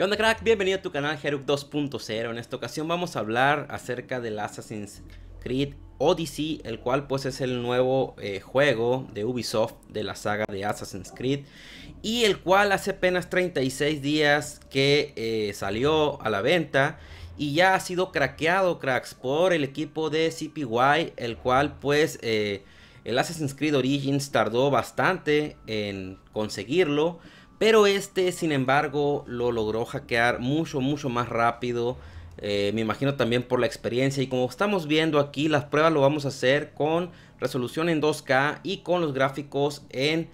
¿Qué onda crack? Bienvenido a tu canal Heruk 2.0 En esta ocasión vamos a hablar acerca del Assassin's Creed Odyssey El cual pues es el nuevo eh, juego de Ubisoft de la saga de Assassin's Creed Y el cual hace apenas 36 días que eh, salió a la venta y ya ha sido craqueado, cracks, por el equipo de CPY, el cual pues eh, el Assassin's Creed Origins tardó bastante en conseguirlo. Pero este, sin embargo, lo logró hackear mucho, mucho más rápido. Eh, me imagino también por la experiencia. Y como estamos viendo aquí, las pruebas lo vamos a hacer con resolución en 2K y con los gráficos en el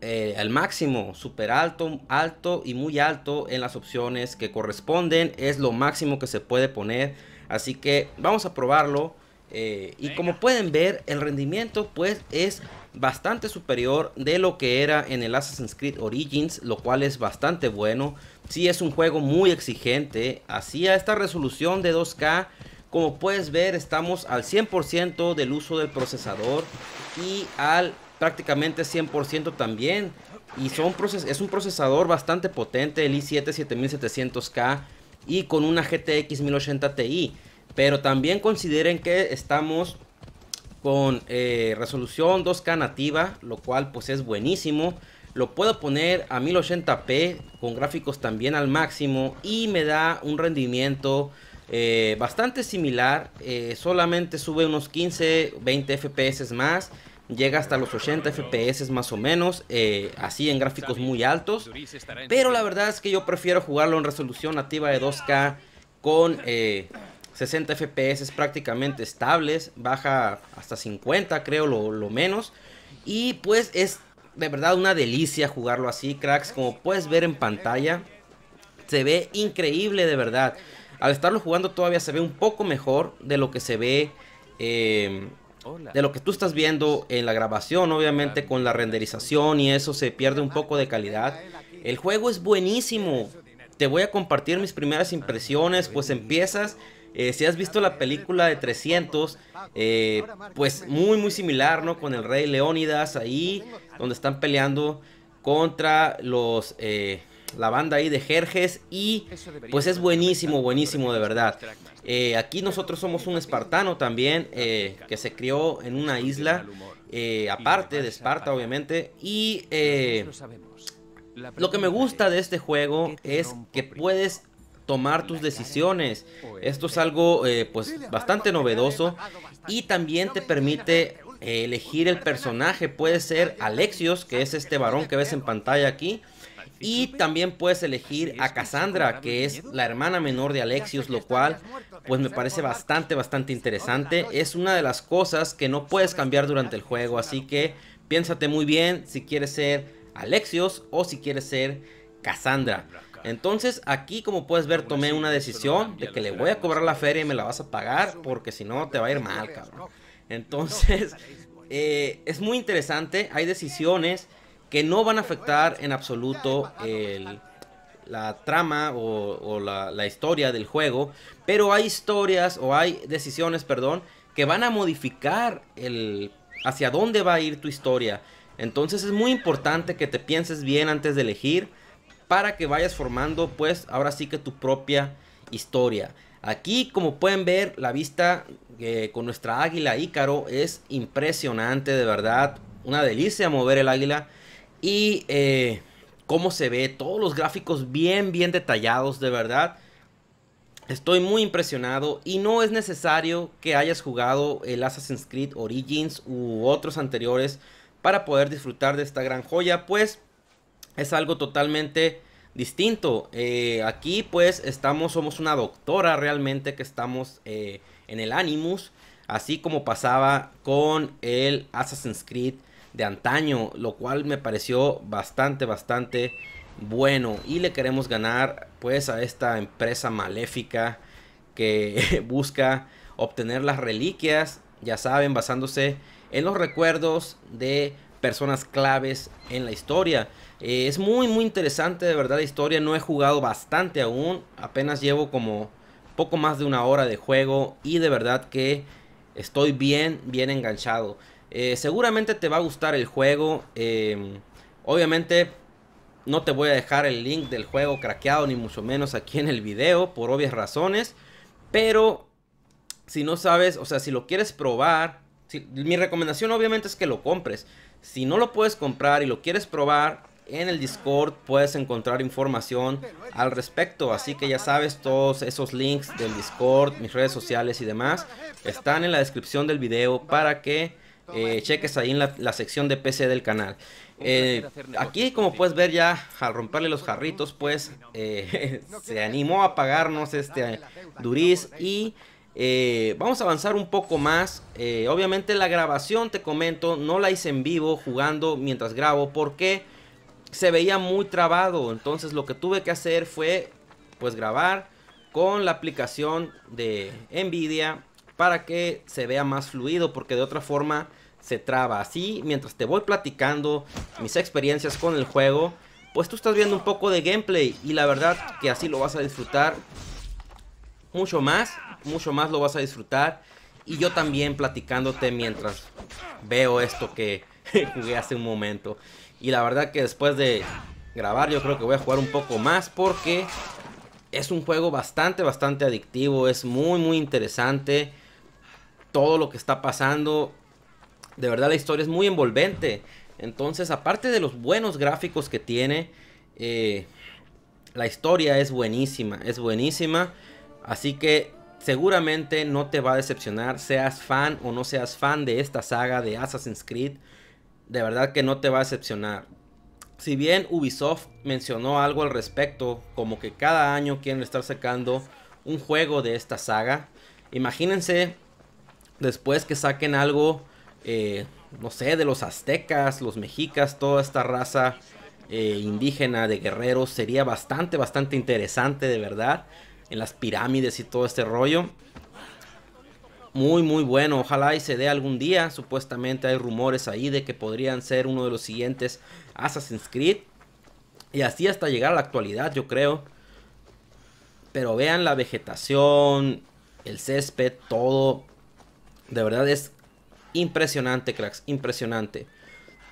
eh, al máximo, super alto, alto y muy alto en las opciones que corresponden. Es lo máximo que se puede poner. Así que vamos a probarlo. Eh, y como pueden ver, el rendimiento pues es bastante superior de lo que era en el Assassin's Creed Origins, lo cual es bastante bueno. Sí es un juego muy exigente, Así a esta resolución de 2K. Como puedes ver, estamos al 100% del uso del procesador y al prácticamente 100% también. Y son es un procesador bastante potente, el i7 7700K y con una GTX 1080 Ti. Pero también consideren que estamos con eh, resolución 2K nativa, lo cual pues es buenísimo. Lo puedo poner a 1080p con gráficos también al máximo y me da un rendimiento eh, bastante similar. Eh, solamente sube unos 15, 20 FPS más. Llega hasta los 80 FPS más o menos, así en gráficos muy altos. Pero la verdad es que yo prefiero jugarlo en resolución nativa de 2K con 60 FPS prácticamente estables, baja hasta 50 creo lo, menos. Y pues es de verdad una delicia jugarlo así, cracks, como puedes ver en pantalla. Se ve increíble de verdad. Al estarlo jugando todavía se ve un poco mejor de lo que se ve em, de lo que tú estás viendo en la grabación, obviamente con la renderización y eso se pierde un poco de calidad. El juego es buenísimo. Te voy a compartir mis primeras impresiones, pues empiezas eh, si has visto la película de 300, eh, pues muy muy similar, ¿no? Con el rey Leónidas ahí, donde están peleando contra los... Eh, la banda ahí de Jerjes y pues es buenísimo, buenísimo de verdad. aquí nosotros somos un espartano también que se crió en una isla aparte de Esparta obviamente y lo que me gusta de este juego es que puedes tomar tus decisiones. Esto es algo eh, pues bastante novedoso y también te permite eh, elegir el personaje. Puede ser Alexios, que es este varón que ves en pantalla aquí. Y también puedes elegir a Cassandra, que es la hermana menor de Alexios, lo cual pues me parece bastante, bastante interesante. Es una de las cosas que no puedes cambiar durante el juego, así que piénsate muy bien si quieres ser Alexios o si quieres ser Cassandra. Entonces aquí como puedes ver tomé una decisión de que le voy a cobrar la feria y me la vas a pagar porque si no te va a ir mal, cabrón. Entonces es muy interesante, hay decisiones que no van a afectar en absoluto el, la trama o, la, la, historia del juego, pero hay historias o hay decisiones, perdón, que van a modificar el hacia dónde va a ir tu historia. Entonces es muy importante que te pienses bien antes de elegir para que vayas formando pues ahora sí que tu propia historia. Aquí como pueden ver la vista eh, con nuestra águila Ícaro es impresionante de verdad. Una delicia mover el águila y como eh, cómo se ve. Todos los gráficos bien bien detallados de verdad. Estoy muy impresionado y no es necesario que hayas jugado el Assassin's Creed Origins u otros anteriores para poder disfrutar de esta gran joya, pues es algo totalmente distinto. Eh, aquí pues estamos, somos una doctora realmente que estamos eh, en el Animus, así como pasaba con el Assassin's Creed de antaño, lo cual me pareció bastante, bastante bueno. Y le queremos ganar pues a esta empresa maléfica que busca obtener las reliquias, ya saben, basándose en los recuerdos de personas claves en la historia. Eh, es muy, muy interesante, de verdad, la historia. No he jugado bastante aún. Apenas llevo como poco más de una hora de juego y de verdad que estoy bien, bien enganchado. Eh, seguramente te va a gustar el juego. Em, obviamente no te voy a dejar el link del juego craqueado ni mucho menos aquí en el video por obvias razones. Pero si no sabes, o sea, si lo quieres probar, mi recomendación obviamente es que lo compres. Si no lo puedes comprar y lo quieres probar, en el Discord puedes encontrar información al respecto. Así que ya sabes, todos esos links del Discord, mis redes sociales y demás están en la descripción del video para que eh, cheques ahí en la, sección de PC del canal. Eh, aquí como puedes ver ya al romperle los jarritos pues eh, se animó a pagarnos este Duris y eh, vamos a avanzar un poco más. Eh, obviamente la grabación, te comento, no la hice en vivo jugando mientras grabo porque se veía muy trabado. Entonces lo que tuve que hacer fue pues grabar con la aplicación de Nvidia para que se vea más fluido porque de otra forma se traba. Así mientras te voy platicando mis experiencias con el juego, pues tú estás viendo un poco de gameplay y la verdad que así lo vas a disfrutar mucho más mucho más lo vas a disfrutar. Y yo también platicándote mientras veo esto que jugué hace un momento. Y la verdad que después de grabar yo creo que voy a jugar un poco más porque es un juego bastante, bastante adictivo. Es muy, muy interesante todo lo que está pasando. De verdad la historia es muy envolvente. Entonces, aparte de los buenos gráficos que tiene, eh, la historia es buenísima, es buenísima. Así que seguramente no te va a decepcionar, seas fan o no seas fan de esta saga de Assassin's Creed, de verdad que no te va a decepcionar. Si bien Ubisoft mencionó algo al respecto, como que cada año quieren estar sacando un juego de esta saga, imagínense después que saquen algo, eh, no sé, de los aztecas, los mexicas, toda esta raza eh, indígena de guerreros, sería bastante, bastante interesante de verdad en las pirámides y todo este rollo. Muy, muy bueno. Ojalá y se dé algún día. Supuestamente hay rumores ahí de que podrían ser uno de los siguientes Assassin's Creed. Y así hasta llegar a la actualidad, yo creo. Pero vean la vegetación, el césped, todo. De verdad es impresionante, cracks. Impresionante.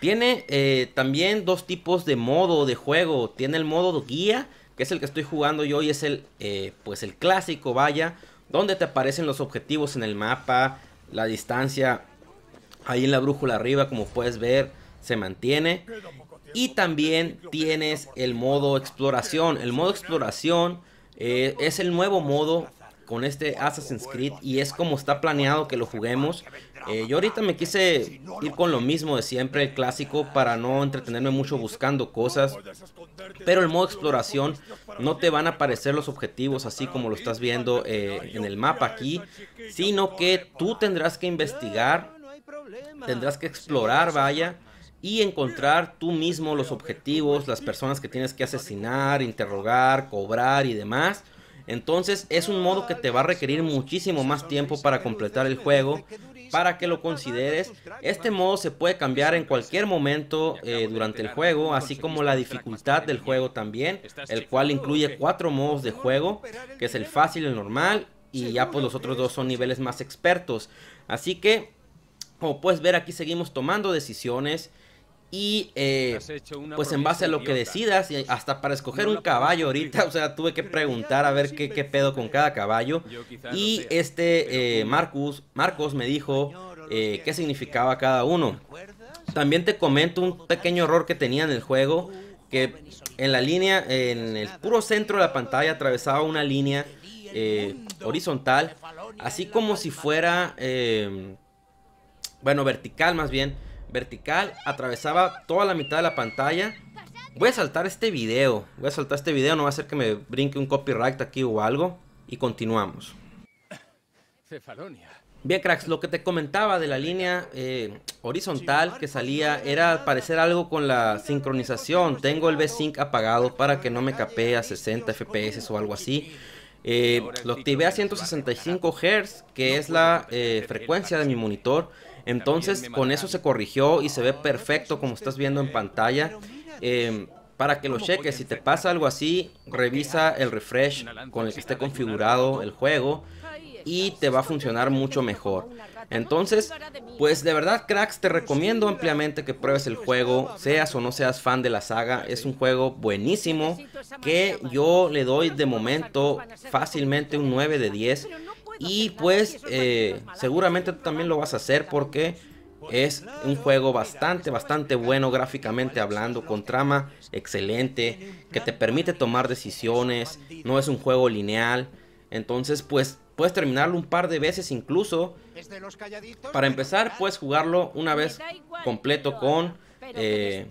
Tiene eh, también dos tipos de modo de juego. Tiene el modo guía que es el que estoy jugando yo y es el, eh, pues el clásico, vaya, donde te aparecen los objetivos en el mapa, la distancia ahí en la brújula arriba, como puedes ver, se mantiene. Y también tienes el modo exploración. El modo exploración eh, es el nuevo modo con este Assassin's Creed y es como está planeado que lo juguemos. Eh, yo ahorita me quise ir con lo mismo de siempre, el clásico, para no entretenerme mucho buscando cosas. Pero el modo exploración no te van a aparecer los objetivos así como lo estás viendo eh, en el mapa aquí, sino que tú tendrás que investigar, tendrás que explorar, vaya y encontrar tú este mismo los objetivos, las personas que este, tienes que asesinar, interrogar, cobrar y demás. Entonces es un modo que te va a requerir muchísimo más tiempo para completar el juego, para que lo consideres. Este modo se puede cambiar en cualquier momento eh, durante el juego, así como la dificultad del juego también, el cual incluye cuatro modos de juego, que es el fácil, el normal y ya pues los otros dos son niveles más expertos. Así que, como puedes ver aquí seguimos tomando decisiones. Y eh, pues en base a lo que decidas, y hasta para escoger un caballo ahorita, o sea, tuve que preguntar a ver qué, pedo con cada caballo. Y este eh, Marcus, Marcos me dijo eh, qué significaba cada uno. También te comento un pequeño error que tenía en el juego, que en la línea, en el puro centro de la pantalla atravesaba una línea eh, horizontal, así como si fuera, bueno, vertical más bien vertical, atravesaba toda la mitad de la pantalla. Voy a saltar este video, voy a saltar este video, no va a ser que me brinque un copyright aquí o algo. Y continuamos. Cefalonia. Bien, cracks, lo que te comentaba de la línea eh, horizontal que salía era parecer algo con la sincronización. Tengo el V-Sync apagado para que no me capee a 60 FPS o algo así. Eh, lo activé a 165 Hz, que es la eh, frecuencia de mi monitor. Entonces, con eso se corrigió y se ve perfecto como estás viendo en pantalla. Em, para que lo cheques, si te pasa algo así, revisa el refresh con el que esté configurado el juego y te va a funcionar mucho mejor. Entonces, pues de verdad, cracks, te pues recomiendo ampliamente que pruebes el juego, pues seas o no seas fan de la saga. Pues es un juego buenísimo que yo le doy de momento fácilmente un 9 de 10. Y pues eh, seguramente tú también lo vas a hacer porque es un juego bastante, bastante bueno gráficamente hablando, con trama excelente, que te permite tomar decisiones, no es un juego lineal. Entonces pues puedes terminarlo un par de veces incluso. Para empezar puedes jugarlo una vez completo con eh,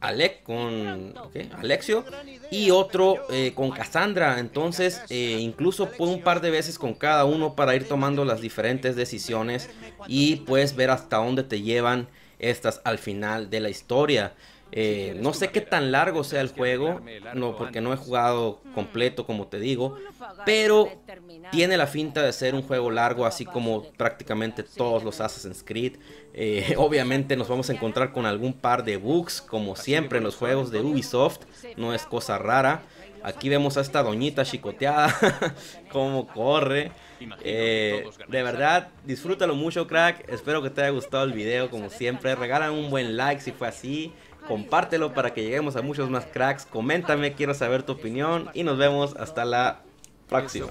Alec con Alexio y otro eh, con Cassandra. Entonces, eh, incluso por un par de veces con cada uno para ir tomando las diferentes decisiones y pues ver hasta dónde te llevan estas al final de la historia. Eh, no sé qué tan largo sea el juego, no, porque no he jugado mm. completo, como te digo, pero tiene la finta de ser un juego largo, así como prácticamente todos los Assassin's Creed. Eh, obviamente nos vamos a encontrar con algún par de bugs, como siempre en los juegos de Ubisoft, no es cosa rara. Aquí vemos a esta doñita chicoteada, cómo corre. Eh, de verdad, disfrútalo mucho, crack. Espero que te haya gustado el video, como siempre. regalan un buen like si fue así compártelo para que lleguemos a muchos más cracks. Coméntame, quiero saber tu opinión y nos vemos hasta la próxima.